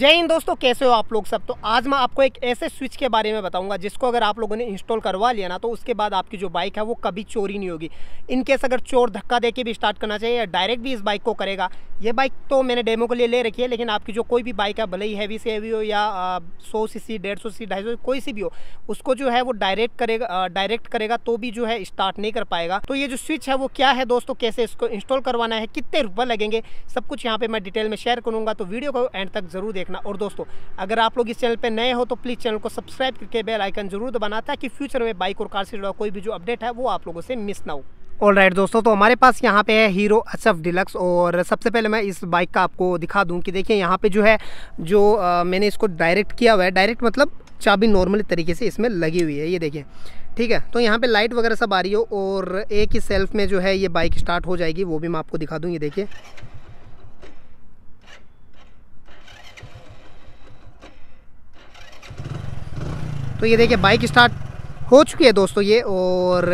जय हिंद दोस्तों कैसे हो आप लोग सब तो आज मैं आपको एक ऐसे स्विच के बारे में बताऊंगा जिसको अगर आप लोगों ने इंस्टॉल करवा लिया ना तो उसके बाद आपकी जो बाइक है वो कभी चोरी नहीं होगी इनकेस अगर चोर धक्का दे के भी स्टार्ट करना चाहिए या डायरेक्ट भी इस बाइक को करेगा ये बाइक तो मैंने डेमो के लिए ले रखी है लेकिन आपकी जो कोई भी बाइक है भले ही हैवी से हैवी हो या सौ सी सी डेढ़ सौ सी ढाई सौ कोई सी भी हो उसको जो है वो डायरेक्ट करेगा डायरेक्ट करेगा तो भी जो है स्टार्ट नहीं कर पाएगा तो ये जो स्विच है वो क्या है दोस्तों कैसे इसको इंस्टॉल करवाना है कितने रुपये लगेंगे सब कुछ यहाँ पर मैं डिटेल में शेयर करूँगा तो वीडियो को एंड तक जरूर देखना रखना और दोस्तों अगर आप लोग इस चैनल पर नए हो तो प्लीज़ चैनल को सब्सक्राइब करके बेल आइकन जरूर दबाना ताकि फ्यूचर में बाइक और कार से जुड़ा कोई भी जो अपडेट है वो आप लोगों से मिस ना हो ऑल राइट दोस्तों तो हमारे पास यहाँ पे है हीरो एच एफ डिलक्स और सबसे पहले मैं इस बाइक का आपको दिखा दूँ कि देखिए यहाँ पे जो है जो आ, मैंने इसको डायरेक्ट किया हुआ है डायरेक्ट मतलब चाबी नॉर्मल तरीके से इसमें लगी हुई है ये देखिए ठीक है तो यहाँ पे लाइट वगैरह सब आ रही हो और एक ही सेल्फ में जो है ये बाइक स्टार्ट हो जाएगी वो भी मैं आपको दिखा दूँ ये देखिए तो ये देखिए बाइक स्टार्ट हो चुकी है दोस्तों ये और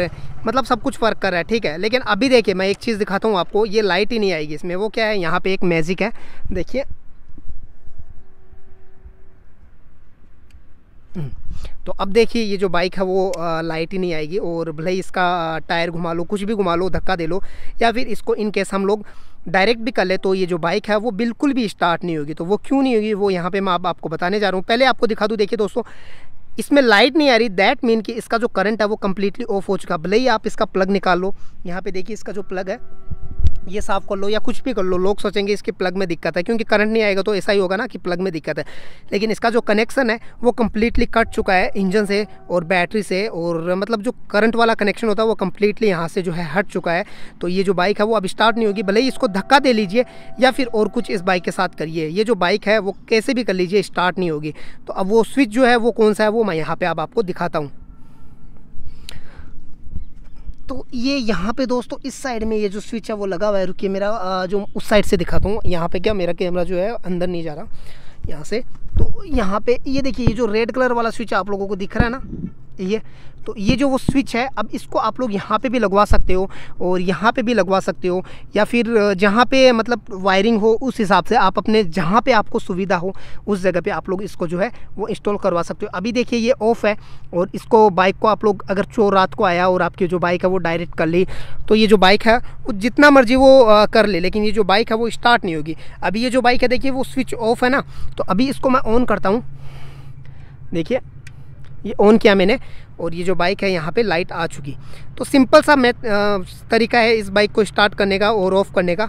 मतलब सब कुछ वर्क कर रहा है ठीक है लेकिन अभी देखिए मैं एक चीज़ दिखाता हूँ आपको ये लाइट ही नहीं आएगी इसमें वो क्या है यहाँ पे एक मैजिक है देखिए तो अब देखिए ये जो बाइक है वो लाइट ही नहीं आएगी और भले ही इसका टायर घुमा लो कुछ भी घुमा लो धक्का दे लो या फिर इसको इन केस हम लोग डायरेक्ट भी कर ले तो ये जो बाइक है वो बिल्कुल भी स्टार्ट नहीं होगी तो वो क्यों नहीं होगी वो यहाँ पे मैं आप, आपको बताने जा रहा हूँ पहले आपको दिखा दूँ देखिए दोस्तों इसमें लाइट नहीं आ रही दैट मीन कि इसका जो करंट है वो कम्प्लीटली ऑफ हो चुका भले ही आप इसका प्लग निकाल लो यहाँ पे देखिए इसका जो प्लग है ये साफ़ कर लो या कुछ भी कर लो लोग सोचेंगे इसके प्लग में दिक्कत है क्योंकि करंट नहीं आएगा तो ऐसा ही होगा ना कि प्लग में दिक्कत है लेकिन इसका जो कनेक्शन है वो कम्प्लीटली कट चुका है इंजन से और बैटरी से और मतलब जो करंट वाला कनेक्शन होता है वो कम्प्लीटली यहाँ से जो है हट चुका है तो ये जो बाइक है वो अब स्टार्ट नहीं होगी भले ही इसको धक्का दे लीजिए या फिर और कुछ इस बाइक के साथ करिए ये जो बाइक है वो कैसे भी कर लीजिए स्टार्ट नहीं होगी तो अब वो स्विच जो है वो कौन सा है वो मैं यहाँ पर अब आपको दिखाता हूँ तो ये यहाँ पे दोस्तों इस साइड में ये जो स्विच है वो लगा हुआ है रुकिए मेरा जो उस साइड से दिखाता हूँ यहाँ पे क्या मेरा कैमरा जो है अंदर नहीं जा रहा यहाँ से तो यहाँ पे ये देखिए ये जो रेड कलर वाला स्विच आप लोगों को दिख रहा है ना ये तो ये जो वो स्विच है अब इसको आप लोग यहाँ पे भी लगवा सकते हो और यहाँ पे भी लगवा सकते हो या फिर जहाँ पे मतलब वायरिंग हो उस हिसाब से आप अपने जहाँ पे आपको सुविधा हो उस जगह पे आप लोग इसको जो है वो इंस्टॉल करवा सकते हो अभी देखिए ये ऑफ है और इसको बाइक को आप लोग अगर चोर रात को आया और आपकी जो बाइक है वो डायरेक्ट कर ली तो ये जो बाइक है वो जितना मर्जी वो कर ले लेकिन ये जो बाइक है वो स्टार्ट नहीं होगी अभी ये जो बाइक है देखिए वो स्विच ऑफ है ना तो अभी इसको मैं ऑन करता हूँ देखिए ये ऑन किया मैंने और ये जो बाइक है यहाँ पे लाइट आ चुकी तो सिंपल सा मैं तरीका है इस बाइक को स्टार्ट करने का और ऑफ़ करने का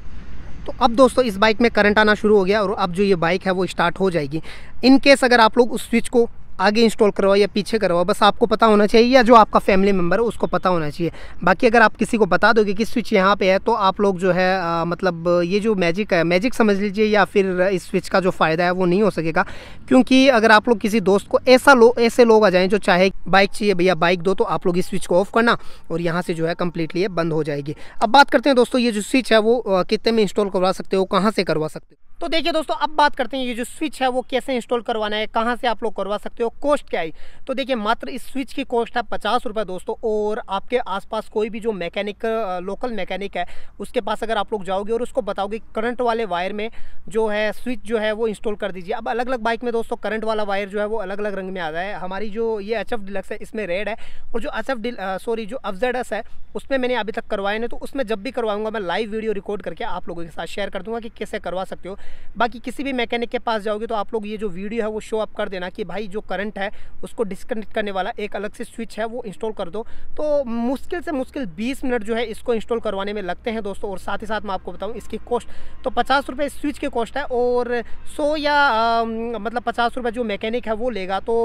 तो अब दोस्तों इस बाइक में करंट आना शुरू हो गया और अब जो ये बाइक है वो स्टार्ट हो जाएगी इन केस अगर आप लोग उस स्विच को आगे इंस्टॉल करवाओ या पीछे करवाओ बस आपको पता होना चाहिए या जो आपका फैमिली मेम्बर है उसको पता होना चाहिए बाकी अगर आप किसी को बता दोगे कि स्विच यहाँ पे है तो आप लोग जो है आ, मतलब ये जो मैजिक है मैजिक समझ लीजिए या फिर इस स्विच का जो फ़ायदा है वो नहीं हो सकेगा क्योंकि अगर आप लोग किसी दोस्त को ऐसा लोग ऐसे लोग आ जाएँ जो चाहे बाइक चाहिए भैया बाइक दो तो आप लोग इस स्विच को ऑफ करना और यहाँ से जो है कम्प्लीटली बंद हो जाएगी अब बात करते हैं दोस्तों ये जो स्विच है वो कितने में इंस्टॉल करवा सकते हो कहाँ से करवा सकते हो तो देखिए दोस्तों अब बात करते हैं ये जो स्विच है वो कैसे इंस्टॉल करवाना है कहाँ से आप लोग करवा सकते हो कॉस्ट क्या है तो देखिए मात्र इस स्विच की कॉस्ट है पचास रुपये दोस्तों और आपके आसपास कोई भी जो मैकेनिक लोकल मैकेनिक है उसके पास अगर आप लोग जाओगे और उसको बताओगे करंट वाले वायर में जो है स्विच जो है वो इंस्टॉल कर दीजिए अब अलग अलग बाइक में दोस्तों करंट वाला वायर जो है वो अलग अलग रंग में रहा है हमारी जो ये एच एफ डिलक्स है इसमें रेड है और जो एच एफ सॉरी जो अफजेड एस है उसमें मैंने अभी तक करवाए नहीं तो उसमें जब भी करवाऊंगा मैं लाइव वीडियो रिकॉर्ड करके आप लोगों के साथ शेयर कर दूंगा कि कैसे करवा सकते हो बाकी किसी भी मैकेनिक के पास जाओगे तो आप लोग ये जो वीडियो है वो शो अप कर देना कि भाई जो करंट है उसको डिस्कनेक्ट करने वाला एक अलग से स्विच है वो इंस्टॉल कर दो तो मुश्किल से मुश्किल 20 मिनट जो है इसको इंस्टॉल करवाने में लगते हैं दोस्तों और साथ ही साथ मैं आपको बताऊँ इसकी कॉस्ट तो पचास रुपये स्विच की कॉस्ट है और सौ या आ, मतलब पचास रुपये जो मैकेनिक है वो लेगा तो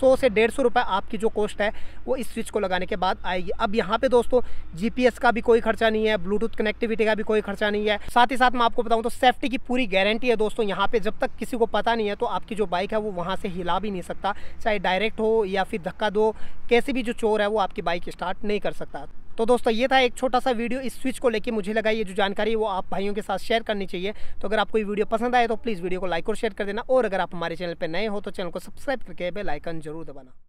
सौ से डेढ़ सौ आपकी जो कॉस्ट है वो इस स्विच को लगाने के बाद आएगी अब यहाँ पर दोस्तों जी का भी कोई खर्चा नहीं है ब्लूटूथ कनेक्टिविटी का भी कोई खर्चा नहीं है साथ ही साथ मैं आपको बताऊँ तो सेफ्टी की पूरी गैर गारंटी है दोस्तों यहाँ पे जब तक किसी को पता नहीं है तो आपकी जो बाइक है वो वहाँ से हिला भी नहीं सकता चाहे डायरेक्ट हो या फिर धक्का दो कैसे भी जो चोर है वो आपकी बाइक स्टार्ट नहीं कर सकता तो दोस्तों ये था एक छोटा सा वीडियो इस स्विच को लेके मुझे लगा ये जो जानकारी है वो आप भाइयों के साथ शेयर करनी चाहिए तो अगर आपको ये वीडियो पसंद आए तो प्लीज़ वीडियो को लाइक और शेयर कर देना और अगर आप हमारे चैनल पर नए हो तो चैनल को सब्सक्राइब करके बेलाइकन जरूर दबाना